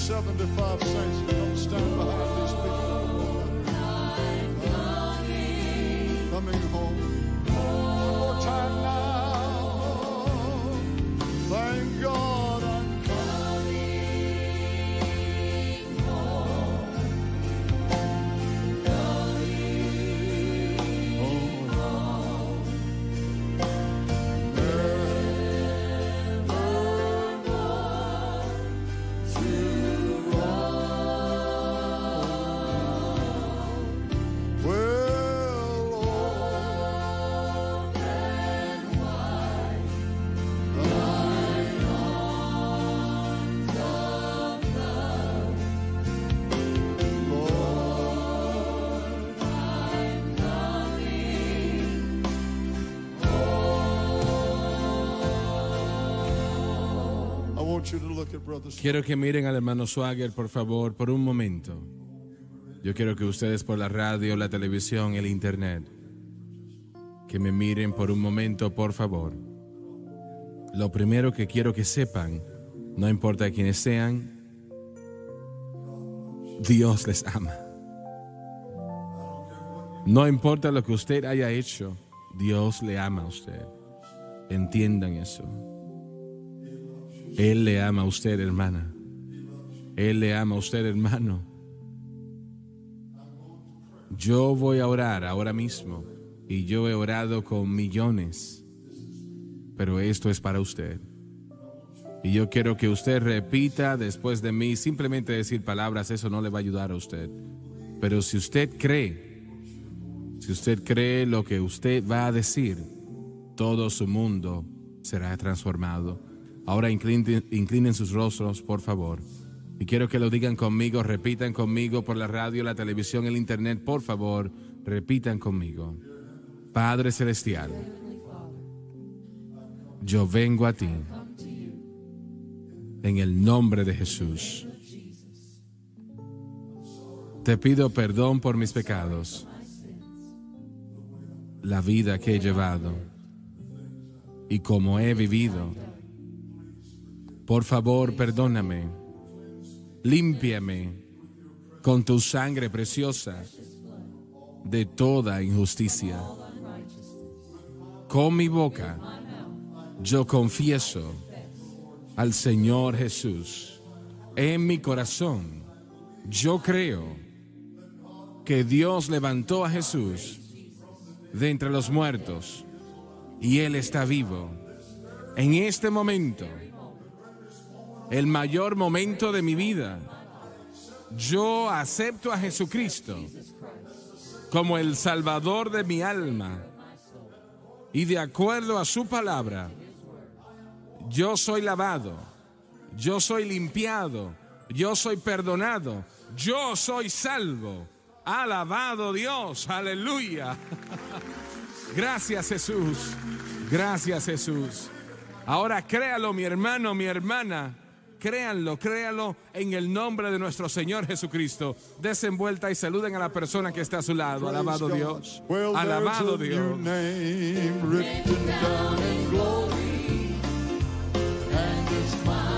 Seventy-five saints don't stand behind. Quiero que miren al hermano Swagger, por favor, por un momento. Yo quiero que ustedes por la radio, la televisión, el internet, que me miren por un momento, por favor. Lo primero que quiero que sepan, no importa quiénes sean, Dios les ama. No importa lo que usted haya hecho, Dios le ama a usted. Entiendan eso. Él le ama a usted, hermana. Él le ama a usted, hermano. Yo voy a orar ahora mismo y yo he orado con millones, pero esto es para usted. Y yo quiero que usted repita después de mí, simplemente decir palabras, eso no le va a ayudar a usted. Pero si usted cree, si usted cree lo que usted va a decir, todo su mundo será transformado. Ahora inclinen, sus rostros, por favor. Y quiero que lo digan conmigo, repitan conmigo por la radio, la televisión, el internet, por favor, repitan conmigo. Padre Celestial, yo vengo a ti en el nombre de Jesús. Te pido perdón por mis pecados, la vida que he llevado y cómo he vivido por favor, perdóname. Límpiame con tu sangre preciosa de toda injusticia. Con mi boca yo confieso al Señor Jesús. En mi corazón yo creo que Dios levantó a Jesús de entre los muertos y Él está vivo. En este momento el mayor momento de mi vida. Yo acepto a Jesucristo como el Salvador de mi alma. Y de acuerdo a su palabra, yo soy lavado, yo soy limpiado, yo soy perdonado, yo soy salvo. Alabado Dios, aleluya. <laughs> Gracias Jesús, gracias Jesús. Ahora créalo mi hermano, mi hermana, Créanlo, créanlo en el nombre de nuestro Señor Jesucristo. Desenvuelta y saluden a la persona que está a su lado. Alabado Dios. Alabado Dios. Alabado Dios.